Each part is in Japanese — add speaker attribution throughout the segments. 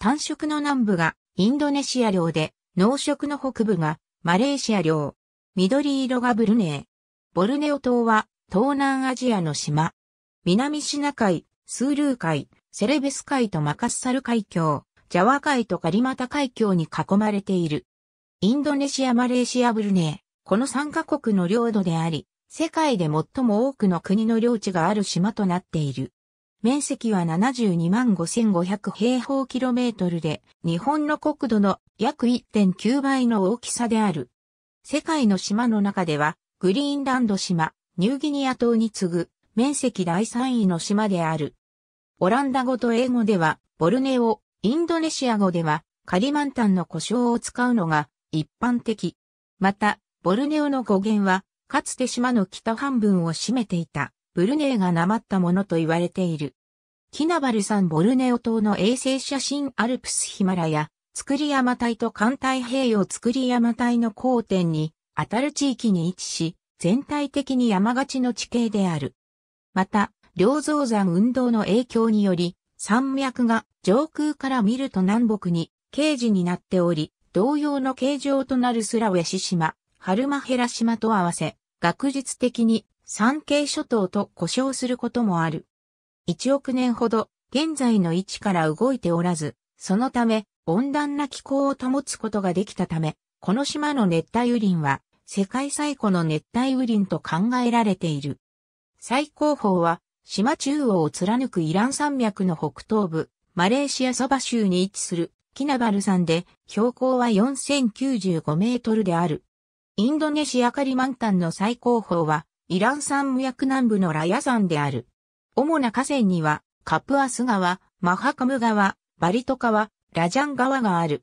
Speaker 1: 単色の南部がインドネシア領で、濃色の北部がマレーシア領。緑色がブルネー。ボルネオ島は東南アジアの島。南シナ海、スールー海、セレベス海とマカッサル海峡、ジャワ海とカリマタ海峡に囲まれている。インドネシア、マレーシア、ブルネー。この3カ国の領土であり、世界で最も多くの国の領地がある島となっている。面積は72万5500平方キロメートルで、日本の国土の約1.9倍の大きさである。世界の島の中では、グリーンランド島、ニューギニア島に次ぐ、面積第3位の島である。オランダ語と英語では、ボルネオ、インドネシア語では、カリマンタンの故障を使うのが一般的。また、ボルネオの語源は、かつて島の北半分を占めていたブルネーがなまったものと言われている。キナバル山ボルネオ島の衛星写真アルプスヒマラヤ、造り山帯と艦太平洋造り山帯の交点に、当たる地域に位置し、全体的に山がちの地形である。また、両造山運動の影響により、山脈が上空から見ると南北に形時になっており、同様の形状となるスラウェシ島、ハルマヘラ島と合わせ、学術的に三景諸島と呼称することもある。1億年ほど現在の位置から動いておらず、そのため温暖な気候を保つことができたため、この島の熱帯雨林は世界最古の熱帯雨林と考えられている。最高峰は島中央を貫くイラン山脈の北東部、マレーシアサバ州に位置するキナバル山で標高は4095メートルである。インドネシアカリマンタンの最高峰はイラン山無役南部のラヤ山である。主な河川には、カプアス川、マハカム川、バリト川、ラジャン川がある。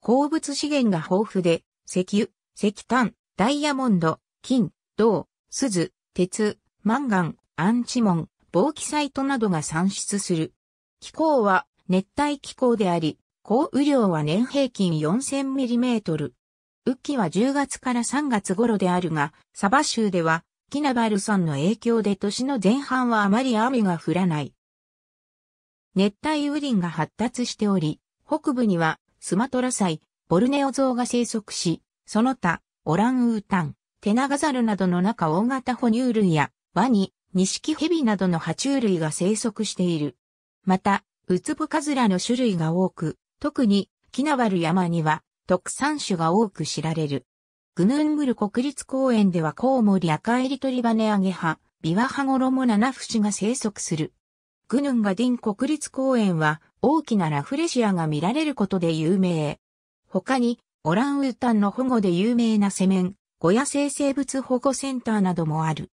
Speaker 1: 鉱物資源が豊富で、石油、石炭、ダイヤモンド、金、銅、鈴、鉄、マンガン、アンチモン、ボーキサイトなどが産出する。気候は熱帯気候であり、降雨量は年平均4 0 0 0トル。雨季は10月から3月頃であるが、サバ州ではキナバルソンの影響で年の前半はあまり雨が降らない。熱帯雨林が発達しており、北部にはスマトラサイ、ボルネオゾウが生息し、その他、オランウータン、テナガザルなどの中大型哺乳類や、ワニ、ニシキヘビなどの爬虫類が生息している。また、ウツボカズラの種類が多く、特に、キナバル山には、特産種が多く知られる。グヌングル国立公園ではコウモリ赤エリトリバネアゲハ、ビワハゴロモナナフシが生息する。グヌンガディン国立公園は大きなラフレシアが見られることで有名。他にオランウータンの保護で有名なセメン、ゴヤ生生物保護センターなどもある。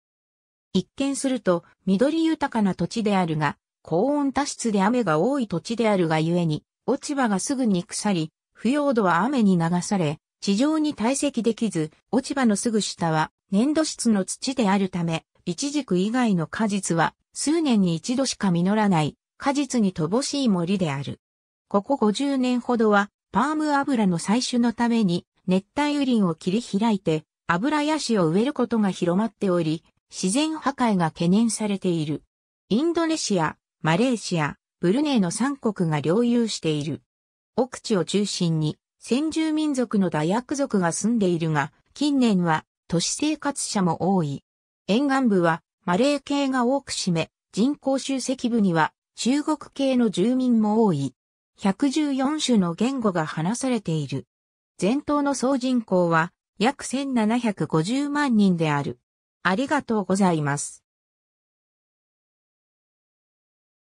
Speaker 1: 一見すると緑豊かな土地であるが、高温多湿で雨が多い土地であるがゆえに、落ち葉がすぐに腐り、腐葉土は雨に流され、地上に堆積できず、落ち葉のすぐ下は粘土質の土であるため、一軸以外の果実は数年に一度しか実らない果実に乏しい森である。ここ50年ほどはパーム油の採取のために熱帯雨林を切り開いて油ヤシを植えることが広まっており、自然破壊が懸念されている。インドネシア、マレーシア、ブルネイの3国が領有している。奥地を中心に先住民族のダヤク族が住んでいるが、近年は都市生活者も多い。沿岸部はマレー系が多く占め、人口集積部には中国系の住民も多い。114種の言語が話されている。全島の総人口は約1750万人である。ありがとうございます。